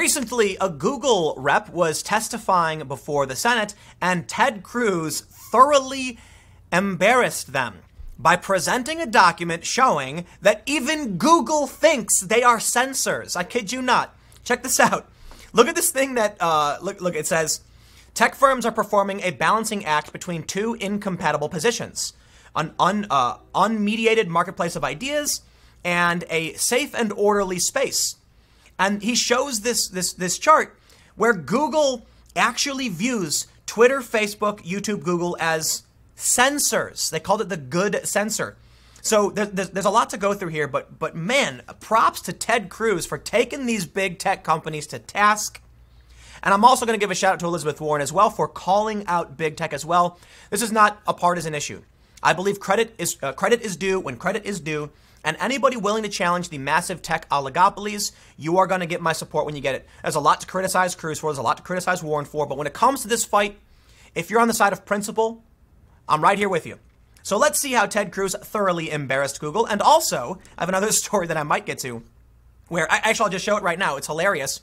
Recently, a Google rep was testifying before the Senate, and Ted Cruz thoroughly embarrassed them by presenting a document showing that even Google thinks they are censors. I kid you not. Check this out. Look at this thing that, uh, look, look, it says, tech firms are performing a balancing act between two incompatible positions, an un, uh, unmediated marketplace of ideas and a safe and orderly space and he shows this, this, this chart where Google actually views Twitter, Facebook, YouTube, Google as sensors. They called it the good sensor. So there's, there's a lot to go through here, but, but man, props to Ted Cruz for taking these big tech companies to task. And I'm also going to give a shout out to Elizabeth Warren as well for calling out big tech as well. This is not a partisan issue. I believe credit is uh, credit is due when credit is due. And anybody willing to challenge the massive tech oligopolies, you are going to get my support when you get it. There's a lot to criticize Cruz for, there's a lot to criticize Warren for, but when it comes to this fight, if you're on the side of principle, I'm right here with you. So let's see how Ted Cruz thoroughly embarrassed Google. And also, I have another story that I might get to where actually I'll just show it right now. It's hilarious.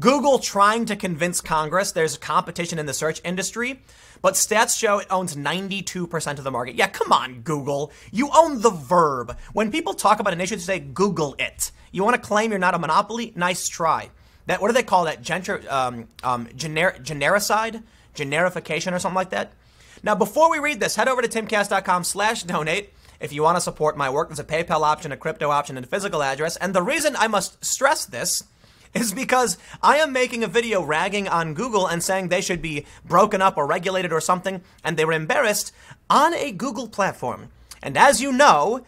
Google trying to convince Congress there's competition in the search industry, but stats show it owns 92% of the market. Yeah, come on, Google. You own the verb. When people talk about an issue, they say Google it. You want to claim you're not a monopoly? Nice try. That what do they call that? Gentr, um, um, gener- genericide, generification, or something like that. Now, before we read this, head over to timcast.com/donate. If you want to support my work, there's a PayPal option, a crypto option, and a physical address. And the reason I must stress this is because I am making a video ragging on Google and saying they should be broken up or regulated or something, and they were embarrassed on a Google platform. And as you know,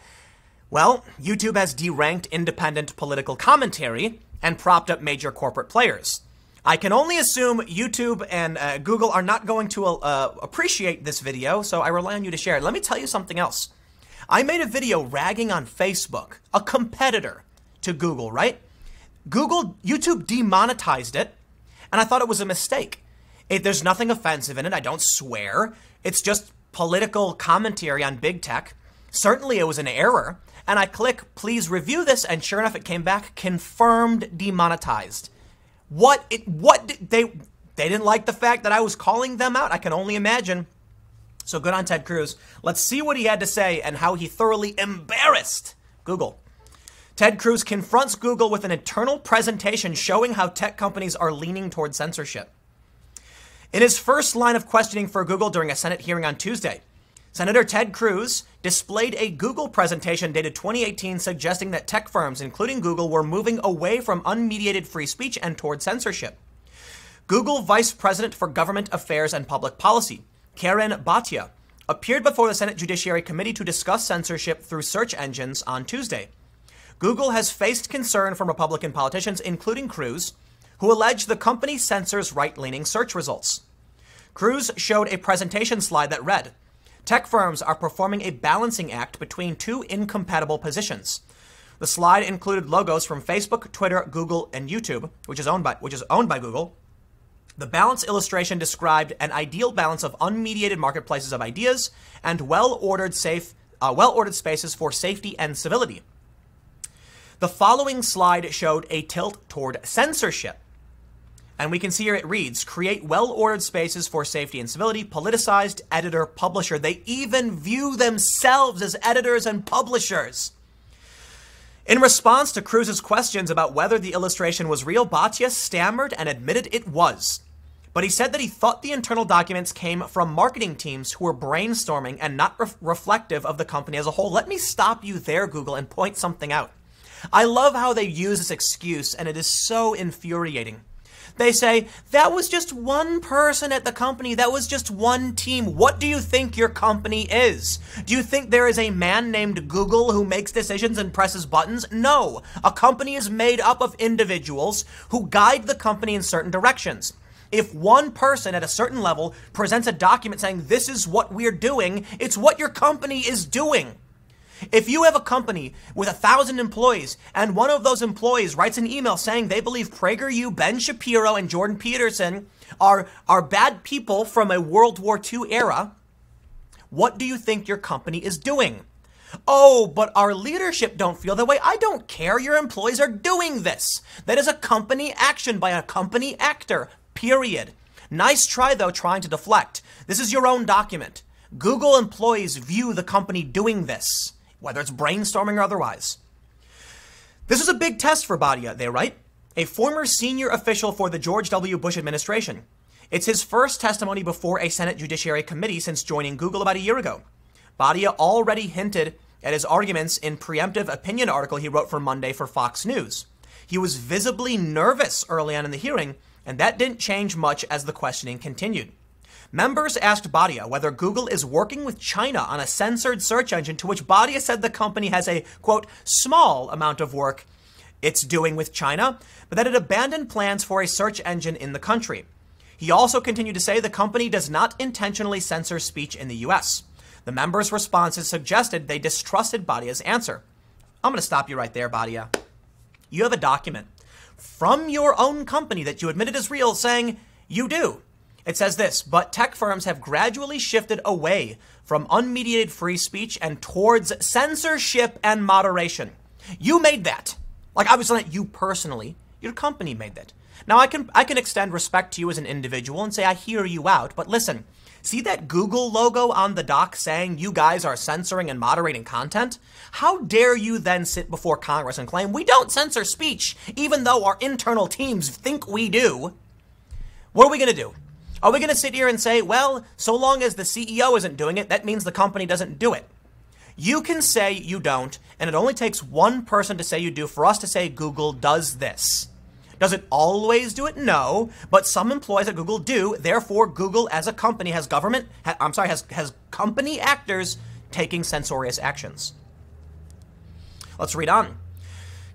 well, YouTube has deranked independent political commentary and propped up major corporate players. I can only assume YouTube and uh, Google are not going to uh, appreciate this video, so I rely on you to share. it. Let me tell you something else. I made a video ragging on Facebook, a competitor to Google, right? Google, YouTube demonetized it, and I thought it was a mistake. It, there's nothing offensive in it. I don't swear. It's just political commentary on big tech. Certainly it was an error. And I click, please review this, and sure enough, it came back confirmed demonetized. What it what did they they didn't like the fact that I was calling them out. I can only imagine so good on Ted Cruz. Let's see what he had to say and how he thoroughly embarrassed Google. Ted Cruz confronts Google with an internal presentation showing how tech companies are leaning toward censorship. In his first line of questioning for Google during a Senate hearing on Tuesday, Senator Ted Cruz displayed a Google presentation dated 2018 suggesting that tech firms, including Google, were moving away from unmediated free speech and toward censorship. Google Vice President for Government Affairs and Public Policy, Karen Bhatia, appeared before the Senate Judiciary Committee to discuss censorship through search engines on Tuesday. Google has faced concern from Republican politicians, including Cruz, who allege the company censors right leaning search results. Cruz showed a presentation slide that read Tech firms are performing a balancing act between two incompatible positions. The slide included logos from Facebook, Twitter, Google, and YouTube, which is owned by, which is owned by Google, the balance illustration described an ideal balance of unmediated marketplaces of ideas and well-ordered safe, uh, well-ordered spaces for safety and civility. The following slide showed a tilt toward censorship. And we can see here it reads, create well-ordered spaces for safety and civility, politicized editor, publisher. They even view themselves as editors and publishers. In response to Cruz's questions about whether the illustration was real, Bhatia stammered and admitted it was but he said that he thought the internal documents came from marketing teams who were brainstorming and not re reflective of the company as a whole. Let me stop you there, Google, and point something out. I love how they use this excuse, and it is so infuriating. They say, that was just one person at the company. That was just one team. What do you think your company is? Do you think there is a man named Google who makes decisions and presses buttons? No. A company is made up of individuals who guide the company in certain directions. If one person at a certain level presents a document saying, this is what we're doing, it's what your company is doing. If you have a company with a thousand employees and one of those employees writes an email saying they believe PragerU, Ben Shapiro, and Jordan Peterson are, are bad people from a World War II era, what do you think your company is doing? Oh, but our leadership don't feel that way. I don't care. Your employees are doing this. That is a company action by a company actor period. Nice try, though, trying to deflect. This is your own document. Google employees view the company doing this, whether it's brainstorming or otherwise. This is a big test for Badia, they write, a former senior official for the George W. Bush administration. It's his first testimony before a Senate Judiciary Committee since joining Google about a year ago. Badia already hinted at his arguments in preemptive opinion article he wrote for Monday for Fox News. He was visibly nervous early on in the hearing and that didn't change much as the questioning continued. Members asked Badia whether Google is working with China on a censored search engine, to which Badia said the company has a, quote, small amount of work it's doing with China, but that it abandoned plans for a search engine in the country. He also continued to say the company does not intentionally censor speech in the US. The members' responses suggested they distrusted Badia's answer. I'm going to stop you right there, Badia. You have a document from your own company that you admitted is real saying you do. It says this, but tech firms have gradually shifted away from unmediated free speech and towards censorship and moderation. You made that. Like I was not you personally, your company made that. Now I can I can extend respect to you as an individual and say I hear you out, but listen, See that Google logo on the doc saying you guys are censoring and moderating content? How dare you then sit before Congress and claim we don't censor speech, even though our internal teams think we do? What are we going to do? Are we going to sit here and say, well, so long as the CEO isn't doing it, that means the company doesn't do it? You can say you don't, and it only takes one person to say you do for us to say Google does this. Does it always do it? No, but some employees at Google do. Therefore, Google as a company has government, ha, I'm sorry, has, has company actors taking censorious actions. Let's read on.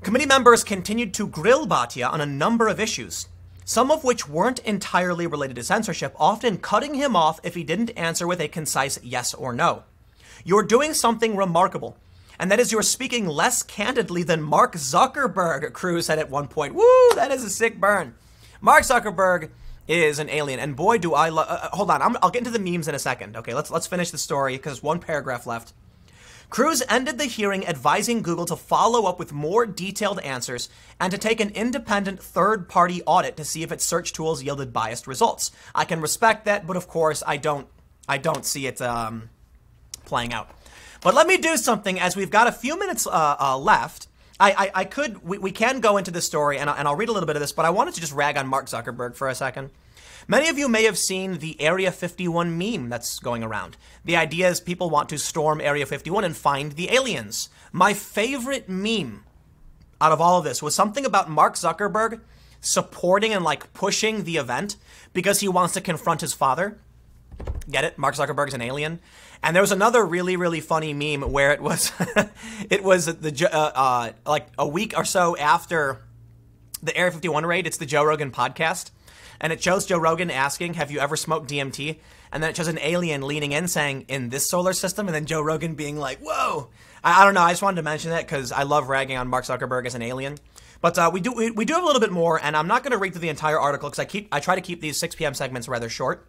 Committee members continued to grill Bhatia on a number of issues, some of which weren't entirely related to censorship, often cutting him off if he didn't answer with a concise yes or no. You're doing something remarkable and that is you're speaking less candidly than Mark Zuckerberg, Cruz said at one point. Woo, that is a sick burn. Mark Zuckerberg is an alien, and boy, do I love. Uh, uh, hold on, i will get into the memes in a second. Okay, let's let's finish the story because one paragraph left. Cruz ended the hearing advising Google to follow up with more detailed answers and to take an independent third party audit to see if its search tools yielded biased results. I can respect that, but of course, I don't I don't see it um, playing out. But let me do something as we've got a few minutes uh, uh, left. I, I, I could, we, we, can go into this story and, and I'll read a little bit of this, but I wanted to just rag on Mark Zuckerberg for a second. Many of you may have seen the Area 51 meme that's going around. The idea is people want to storm Area 51 and find the aliens. My favorite meme out of all of this was something about Mark Zuckerberg supporting and like pushing the event because he wants to confront his father. Get it? Mark Zuckerberg is an alien. And there was another really really funny meme where it was it was the uh, uh, like a week or so after the Area 51 raid. It's the Joe Rogan podcast, and it shows Joe Rogan asking, "Have you ever smoked DMT?" And then it shows an alien leaning in saying, "In this solar system," and then Joe Rogan being like, "Whoa." I, I don't know. I just wanted to mention that because I love ragging on Mark Zuckerberg as an alien. But uh, we do we, we, do have a little bit more, and I'm not going to read through the entire article because I keep I try to keep these 6 p.m. segments rather short.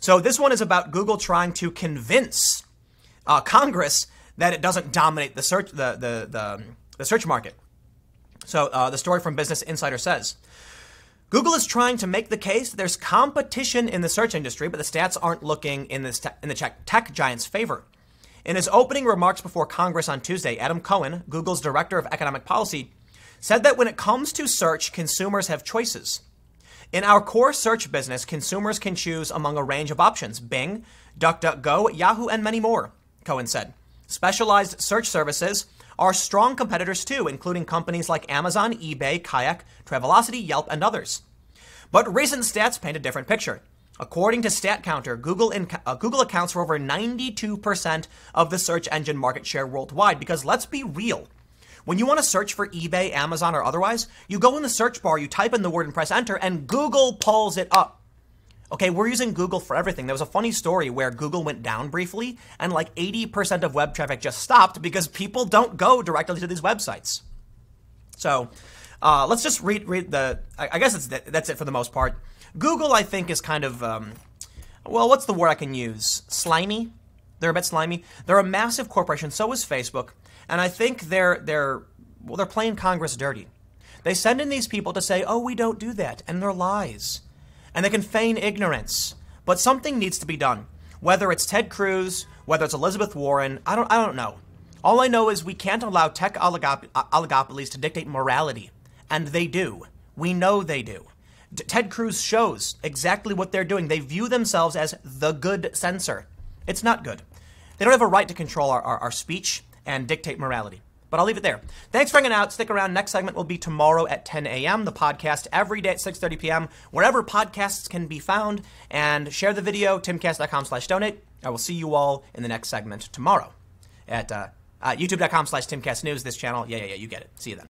So this one is about Google trying to convince uh, Congress that it doesn't dominate the search the the the, um, the search market. So uh, the story from Business Insider says. Google is trying to make the case that there's competition in the search industry, but the stats aren't looking in, this te- in the tech, tech giant's favor. In his opening remarks before Congress on Tuesday, Adam Cohen, Google's director of economic policy, said that when it comes to search, consumers have choices. In our core search business, consumers can choose among a range of options Bing, DuckDuckGo, Yahoo, and many more, Cohen said. Specialized search services are strong competitors too, including companies like Amazon, eBay, Kayak, Travelocity, Yelp, and others. But recent stats paint a different picture. According to StatCounter, Google, uh, Google accounts for over 92% of the search engine market share worldwide because let's be real, when you want to search for eBay, Amazon, or otherwise, you go in the search bar, you type in the word and press enter, and Google pulls it up. Okay, we're using Google for everything. There was a funny story where Google went down briefly, and like 80% of web traffic just stopped because people don't go directly to these websites. So uh, let's just read, read the. I, guess that's it for the most part. Google, I think, is kind of. Um, well, what's the word I can use? Slimy? They're a bit slimy. They're a massive corporation. So is Facebook, and I think they're they're well, they're playing Congress dirty. They send in these people to say, "Oh, we don't do that," and they're lies, and they can feign ignorance. But something needs to be done. Whether it's Ted Cruz, whether it's Elizabeth Warren, I don't I don't know. All I know is we can't allow tech oligop- oligopolies to dictate morality, and they do. We know they do. D- Ted Cruz shows exactly what they're doing. They view themselves as the good censor. It's not good. They don't have a right to control our, our, our speech and dictate morality. But I'll leave it there. Thanks for hanging out. Stick around. Next segment will be tomorrow at 10 a.m. The podcast every day at 6:30 p.m. wherever podcasts can be found. And share the video. Timcast.com/donate. I will see you all in the next segment tomorrow at uh, uh, YouTube.com/slash timcastnews. This channel. Yeah, yeah, yeah. You get it. See you then.